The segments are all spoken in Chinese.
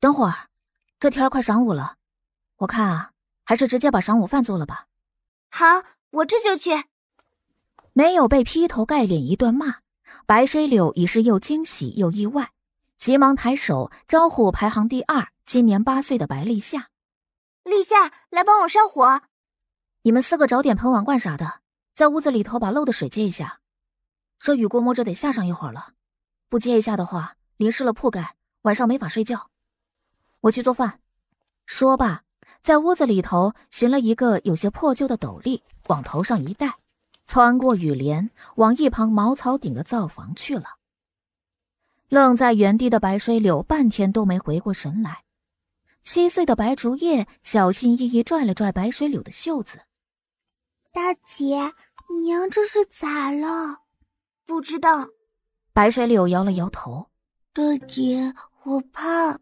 等会儿，这天儿快晌午了，我看啊，还是直接把晌午饭做了吧。好，我这就去。没有被劈头盖脸一顿骂，白水柳已是又惊喜又意外，急忙抬手招呼排行第二、今年八岁的白立夏：“立夏，来帮我烧火。你们四个找点盆、碗、罐啥的，在屋子里头把漏的水接一下。这雨估摸着得下上一会儿了，不接一下的话，淋湿了铺盖，晚上没法睡觉。”我去做饭。说罢，在屋子里头寻了一个有些破旧的斗笠，往头上一戴，穿过雨帘，往一旁茅草顶的灶房去了。愣在原地的白水柳半天都没回过神来。七岁的白竹叶小心翼翼拽了拽白水柳的袖子：“大姐，娘这是咋了？”“不知道。”白水柳摇了摇头。“大姐，我怕。”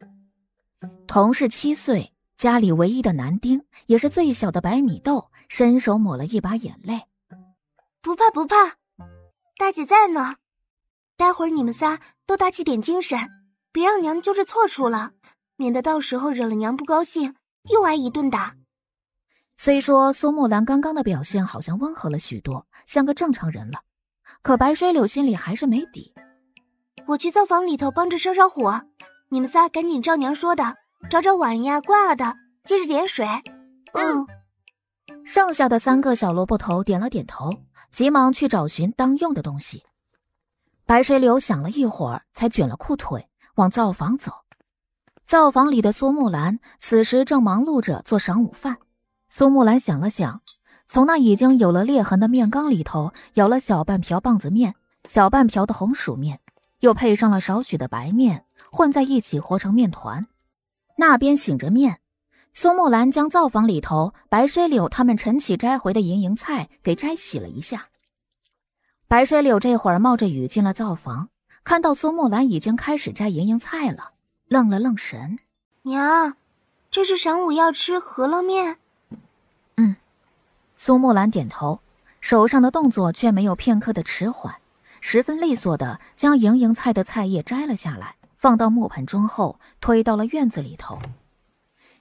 同是七岁，家里唯一的男丁，也是最小的白米豆，伸手抹了一把眼泪。不怕不怕，大姐在呢。待会儿你们仨都打起点精神，别让娘揪着错处了，免得到时候惹了娘不高兴，又挨一顿打。虽说苏木兰刚刚的表现好像温和了许多，像个正常人了，可白水柳心里还是没底。我去灶房里头帮着烧烧火。你们仨赶紧照娘说的，找找碗呀、挂的，接着点水。嗯。剩下的三个小萝卜头点了点头，急忙去找寻当用的东西。白水柳想了一会儿，才卷了裤腿往灶房走。灶房里的苏木兰此时正忙碌着做晌午饭。苏木兰想了想，从那已经有了裂痕的面缸里头舀了小半瓢棒子面，小半瓢的红薯面，又配上了少许的白面。混在一起和成面团。那边醒着面，苏木兰将灶房里头白水柳他们晨起摘回的莹莹菜给摘洗了一下。白水柳这会儿冒着雨进了灶房，看到苏木兰已经开始摘莹莹菜了，愣了愣神：“娘，这是晌午要吃饸饹面？”“嗯。”苏木兰点头，手上的动作却没有片刻的迟缓，十分利索的将莹莹菜的菜叶摘了下来。放到磨盆中后，推到了院子里头。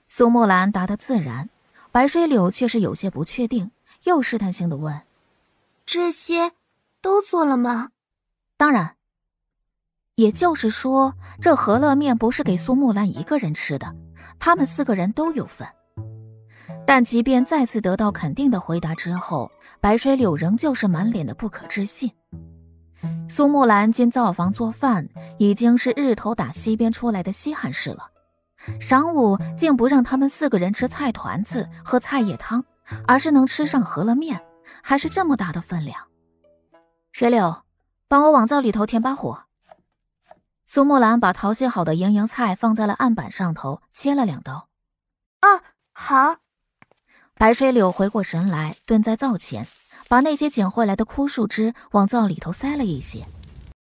苏木兰答得自然，白水柳却是有些不确定，又试探性的问：“这些都做了吗？”“当然。”也就是说，这和乐面不是给苏木兰一个人吃的，他们四个人都有份。但即便再次得到肯定的回答之后，白水柳仍旧是满脸的不可置信。苏木兰进灶房做饭，已经是日头打西边出来的稀罕事了。晌午竟不让他们四个人吃菜团子和菜叶汤，而是能吃上饸饹面，还是这么大的分量。水柳，帮我往灶里头添把火。苏木兰把淘洗好的莹莹菜放在了案板上头，切了两刀。啊，好。白水柳回过神来，蹲在灶前。把那些捡回来的枯树枝往灶里头塞了一些。